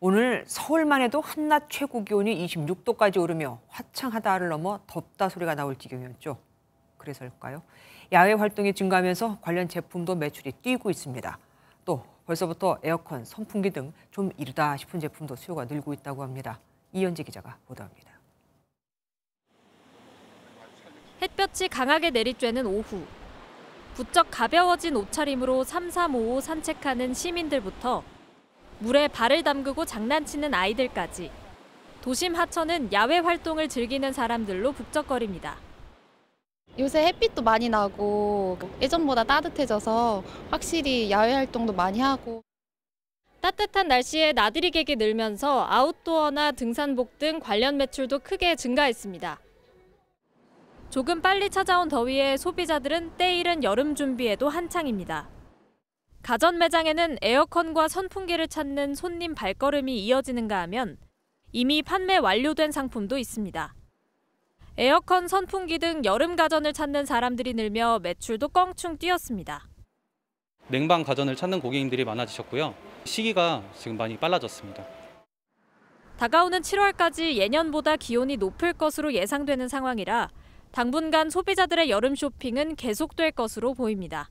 오늘 서울만 해도 한낮 최고 기온이 26도까지 오르며 화창하다를 넘어 덥다 소리가 나올 지경이었죠. 그래서일까요? 야외 활동이 증가하면서 관련 제품도 매출이 뛰고 있습니다. 또 벌써부터 에어컨, 선풍기 등 좀 이르다 싶은 제품도 수요가 늘고 있다고 합니다. 이현지 기자가 보도합니다. 햇볕이 강하게 내리쬐는 오후. 부쩍 가벼워진 옷차림으로 3355 산책하는 시민들부터 물에 발을 담그고 장난치는 아이들까지 도심 하천은 야외 활동을 즐기는 사람들로 북적거립니다. 요새 햇빛도 많이 나고 예전보다 따뜻해져서 확실히 야외 활동도 많이 하고 따뜻한 날씨에 나들이 객이 늘면서 아웃도어나 등산복 등 관련 매출도 크게 증가했습니다. 조금 빨리 찾아온 더위에 소비자들은 때이른 여름 준비에도 한창입니다. 가전 매장에는 에어컨과 선풍기를 찾는 손님 발걸음이 이어지는가 하면 이미 판매 완료된 상품도 있습니다. 에어컨, 선풍기 등 여름 가전을 찾는 사람들이 늘며 매출도 껑충 뛰었습니다. 냉방 가전을 찾는 고객님들이 많아지셨고요. 시기가 지금 많이 빨라졌습니다. 다가오는 7월까지 예년보다 기온이 높을 것으로 예상되는 상황이라 당분간 소비자들의 여름 쇼핑은 계속될 것으로 보입니다.